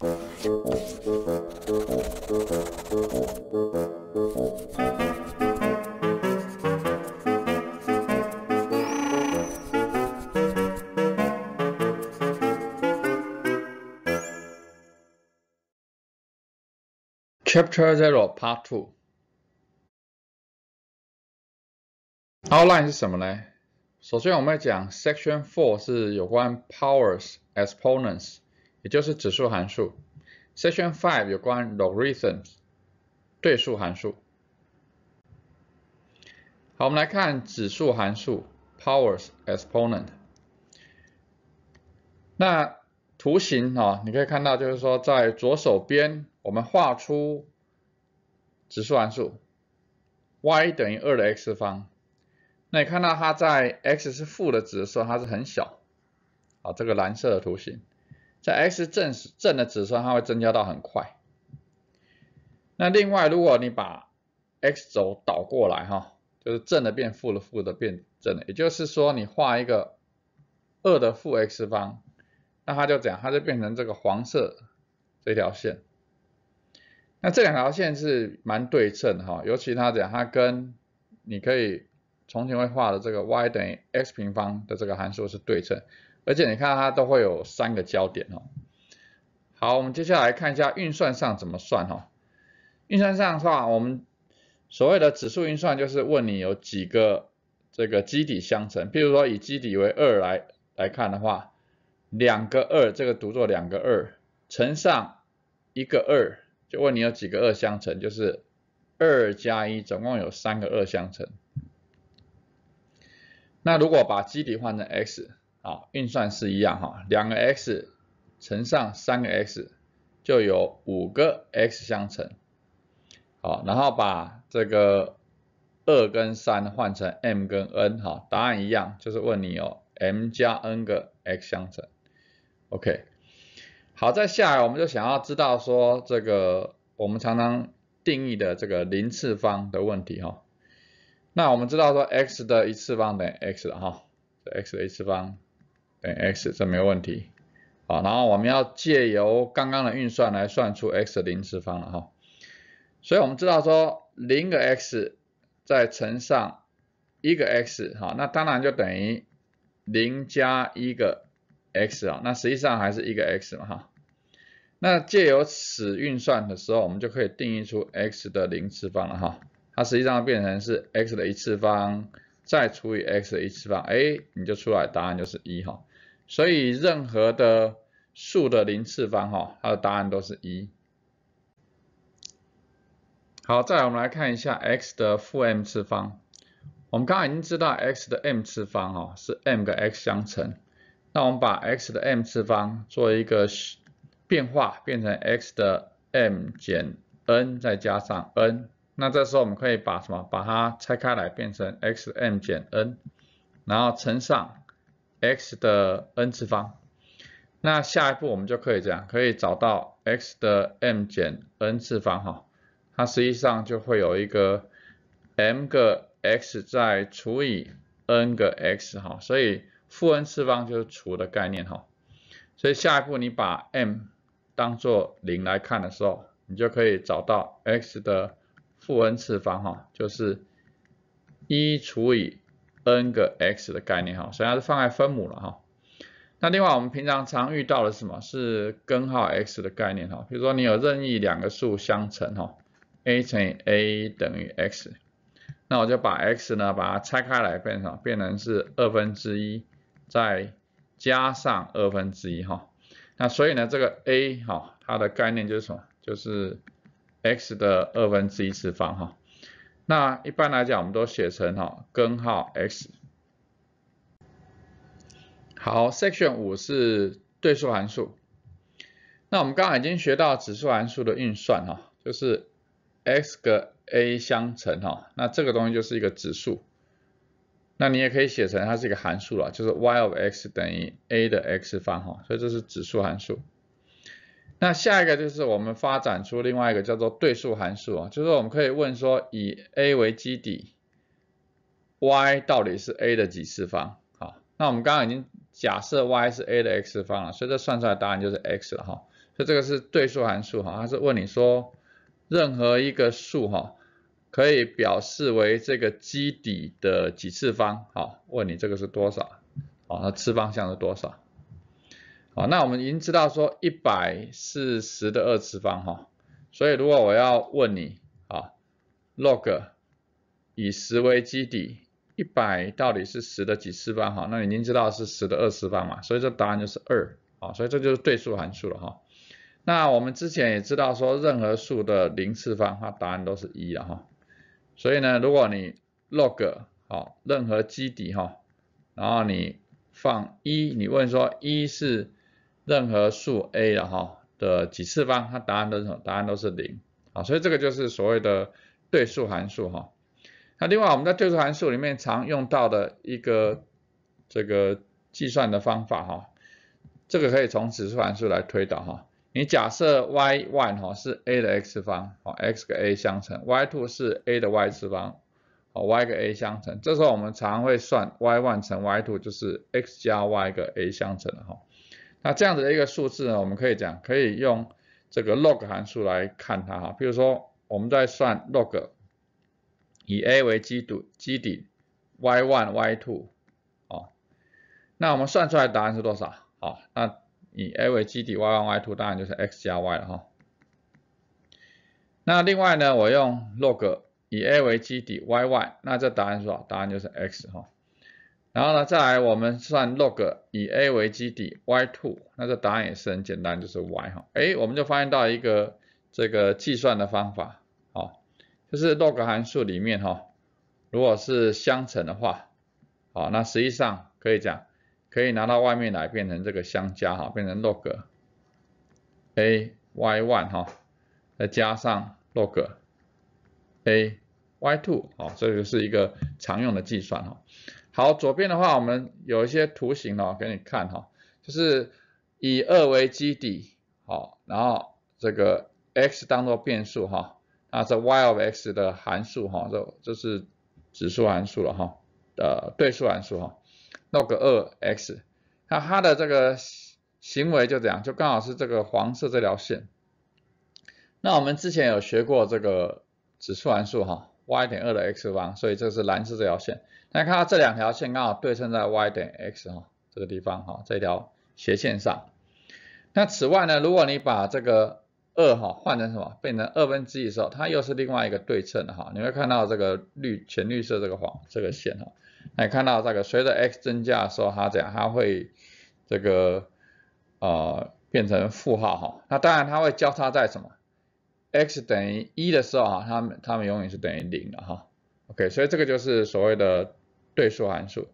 Chapter 0 Part 2 Outline 是什么呢？首先我们讲 Section 4是有关 Powers, Exponents 也就是指数函数。s e c t i o n Five 有关 logarithms 对数函数。好，我们来看指数函数 powers exponent。那图形哦，你可以看到就是说在左手边，我们画出指数函数 y 等于二的 x 方。那你看到它在 x 是负的值的时候，它是很小，啊，这个蓝色的图形。在 x 正正的值上，它会增加到很快。那另外，如果你把 x 轴倒过来哈，就是正的变负的，负的变正的，也就是说，你画一个二的负 x 方，那它就讲，它就变成这个黄色这条线。那这两条线是蛮对称哈，尤其怎讲，它跟你可以从前会画的这个 y 等于 x 平方的这个函数是对称。而且你看它都会有三个焦点哦。好，我们接下来看一下运算上怎么算哈。运算上的话，我们所谓的指数运算就是问你有几个这个基底相乘。譬如说以基底为二来来看的话，两个二，这个读作两个二，乘上一个二，就问你有几个二相乘，就是二加一，总共有三个二相乘。那如果把基底换成 x。好，运算是一样哈，两个 x 乘上三个 x 就有五个 x 相乘。好，然后把这个二跟三换成 m 跟 n 哈，答案一样，就是问你哦，m 加 n 个 x 相乘。OK，好，再下来我们就想要知道说这个我们常常定义的这个零次方的问题哈。那我们知道说 x 的一次方等于 x 了哈，x 的一次方。等于 x，这没问题。好，然后我们要借由刚刚的运算来算出 x 的零次方了哈。所以我们知道说零个 x 再乘上一个 x，好，那当然就等于零加一个 x 啊，那实际上还是一个 x 嘛哈。那借由此运算的时候，我们就可以定义出 x 的零次方了哈。它实际上变成是 x 的一次方再除以 x 的一次方，哎，你就出来答案就是一哈。所以任何的数的零次方，哈，它的答案都是一。好，再来我们来看一下 x 的负 m 次方。我们刚刚已经知道 x 的 m 次方，哈，是 m 个 x 相乘。那我们把 x 的 m 次方做一个变化，变成 x 的 m 减 n 再加上 n。那这时候我们可以把什么，把它拆开来，变成 x m 减 n，然后乘上。x 的 n 次方，那下一步我们就可以这样，可以找到 x 的 m 减 n 次方哈，它实际上就会有一个 m 个 x 再除以 n 个 x 哈，所以负 n 次方就是除的概念哈，所以下一步你把 m 当做零来看的时候，你就可以找到 x 的负 n 次方哈，就是一除以。n 个 x 的概念哈，所以它是放在分母了哈。那另外我们平常常遇到的是什么？是根号 x 的概念哈。比如说你有任意两个数相乘哈，a 乘以 a 等于 x，那我就把 x 呢把它拆开来变成变成是二分之一再加上二分之一哈。那所以呢这个 a 哈它的概念就是什么？就是 x 的二分之一次方哈。那一般来讲，我们都写成哈根号 x。好，section 五是对数函数。那我们刚刚已经学到指数函数的运算哈，就是 x 个 a 相乘哈，那这个东西就是一个指数。那你也可以写成它是一个函数了，就是 y of x 等于 a 的 x 方哈，所以这是指数函数。那下一个就是我们发展出另外一个叫做对数函数啊，就是我们可以问说以 a 为基底，y 到底是 a 的几次方好，那我们刚刚已经假设 y 是 a 的 x 方了，所以这算出来答案就是 x 了哈。所以这个是对数函数哈，它是问你说任何一个数哈，可以表示为这个基底的几次方好，问你这个是多少啊？它次方向是多少？好，那我们已经知道说一百是十的二次方哈，所以如果我要问你啊，log 以十为基底一百到底是十的几次方哈？那你已经知道是十的二次方嘛，所以这答案就是二啊，所以这就是对数函数了哈。那我们之前也知道说任何数的零次方，它答案都是一了哈。所以呢，如果你 log 好任何基底哈，然后你放一，你问说一是任何数 a 的哈的几次方，它答案都是答案都是零啊，所以这个就是所谓的对数函数哈。那另外我们在对数函数里面常用到的一个这个计算的方法哈，这个可以从指数函数来推导哈。你假设 y one 哈是 a 的 x 方哦 x 个 a 相乘；y two 是 a 的 y 次方哦 y 个 a 相乘。这时候我们常会算 y one 乘 y two 就是 x 加 y 个 a 相乘的哈。那这样子的一个数字呢，我们可以讲，可以用这个 log 函数来看它哈。比如说，我们在算 log 以 a 为基底，基底 y1、y2 哦，那我们算出来答案是多少？好，那以 a 为基底 y1、y2，当然就是 x 加 y 了哈。那另外呢，我用 log 以 a 为基底 y1，那这答案是多少？答案就是 x 哈。然后呢，再来我们算 log 以 a 为基底 y2，那这答案也是很简单，就是 y 哈。哎，我们就发现到一个这个计算的方法，好，就是 log 函数里面哈，如果是相乘的话，好，那实际上可以讲，可以拿到外面来变成这个相加哈，变成 log a y1 哈，再加上 log a。y2，哦，这个是一个常用的计算哈。好，左边的话我们有一些图形哦，给你看哈，就是以二为基底，好，然后这个 x 当做变数哈，那这 y of x 的函数哈，这这是指数函数了哈，呃对数函数哈，log 二 x，那它的这个行为就这样，就刚好是这个黄色这条线。那我们之前有学过这个指数函数哈。y 等于二的 x 方，所以这是蓝色这条线。大家看到这两条线刚好对称在 y 等于 x 哈这个地方哈这条斜线上。那此外呢，如果你把这个二哈换成什么，变成二分之一的时候，它又是另外一个对称的哈。你会看到这个绿浅绿色这个黄这个线哈，你看到这个随着 x 增加的时候，它怎样，它会这个呃变成负号哈。那当然它会交叉在什么？x 等于一的时候啊，它们它们永远是等于零的哈。OK，所以这个就是所谓的对数函数。